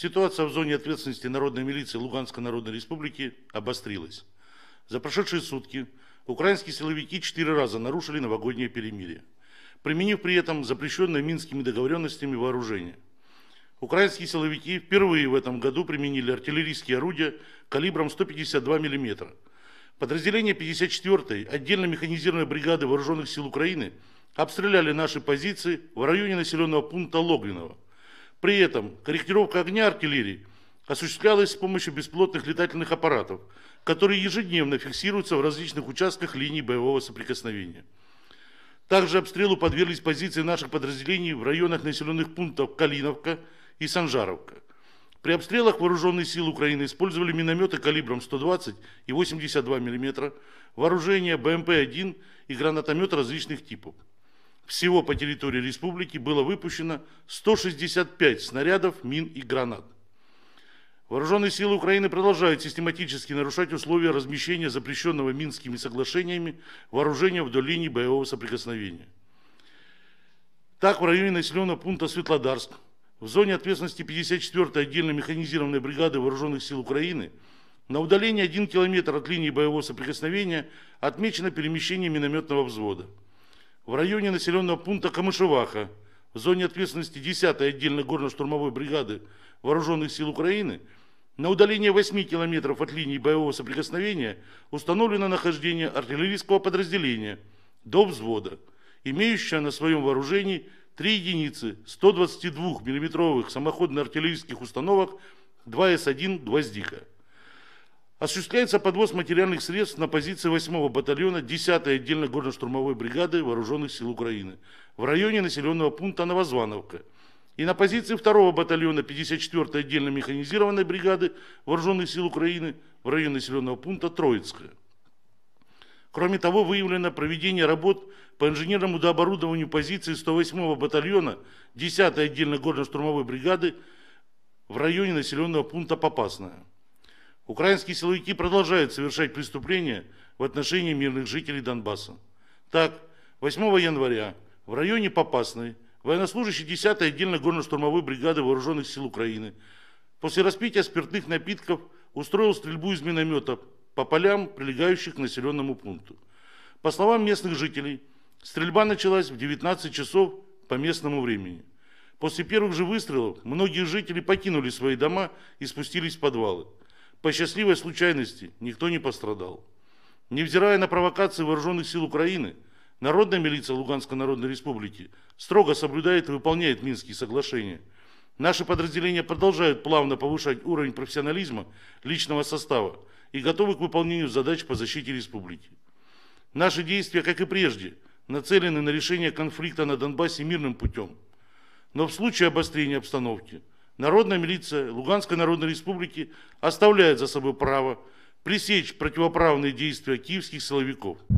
Ситуация в зоне ответственности народной милиции Луганской Народной Республики обострилась. За прошедшие сутки украинские силовики четыре раза нарушили новогоднее перемирие, применив при этом запрещенное минскими договоренностями вооружение. Украинские силовики впервые в этом году применили артиллерийские орудия калибром 152 мм. Подразделение 54-й отдельно механизированной бригады вооруженных сил Украины обстреляли наши позиции в районе населенного пункта Логвинова – при этом корректировка огня артиллерии осуществлялась с помощью беспилотных летательных аппаратов, которые ежедневно фиксируются в различных участках линии боевого соприкосновения. Также обстрелу подверглись позиции наших подразделений в районах населенных пунктов Калиновка и Санжаровка. При обстрелах вооруженные силы Украины использовали минометы калибром 120 и 82 мм, вооружение БМП-1 и гранатомет различных типов. Всего по территории республики было выпущено 165 снарядов, мин и гранат. Вооруженные силы Украины продолжают систематически нарушать условия размещения запрещенного Минскими соглашениями вооружения вдоль линии боевого соприкосновения. Так, в районе населенного пункта Светлодарск, в зоне ответственности 54-й отдельной механизированной бригады Вооруженных сил Украины, на удалении 1 километр от линии боевого соприкосновения отмечено перемещение минометного взвода – в районе населенного пункта Камышеваха, в зоне ответственности 10-й отдельной горно-штурмовой бригады Вооруженных сил Украины, на удалении 8 километров от линии боевого соприкосновения установлено нахождение артиллерийского подразделения до взвода, имеющего на своем вооружении 3 единицы 122 миллиметровых самоходно-артиллерийских установок 2С1 «Гвоздика» осуществляется подвоз материальных средств на позиции 8-го батальона 10-й отдельной горно-штурмовой бригады Вооруженных сил Украины в районе населенного пункта Новозвановка и на позиции 2-го батальона 54-й отдельно механизированной бригады Вооруженных сил Украины в районе населенного пункта Троицкая. Кроме того, выявлено проведение работ по инженерному дооборудованию позиции 108-го батальона 10-й отдельной горно-штурмовой бригады в районе населенного пункта Попасная. Украинские силовики продолжают совершать преступления в отношении мирных жителей Донбасса. Так, 8 января в районе Попасной военнослужащий 10-й отдельной горно-штурмовой бригады Вооруженных сил Украины после распития спиртных напитков устроил стрельбу из миномета по полям, прилегающих к населенному пункту. По словам местных жителей, стрельба началась в 19 часов по местному времени. После первых же выстрелов многие жители покинули свои дома и спустились в подвалы. По счастливой случайности никто не пострадал. Невзирая на провокации вооруженных сил Украины, Народная милиция Луганской Народной Республики строго соблюдает и выполняет Минские соглашения. Наши подразделения продолжают плавно повышать уровень профессионализма личного состава и готовы к выполнению задач по защите республики. Наши действия, как и прежде, нацелены на решение конфликта на Донбассе мирным путем. Но в случае обострения обстановки – народная милиция Луганской Народной Республики оставляет за собой право пресечь противоправные действия киевских силовиков –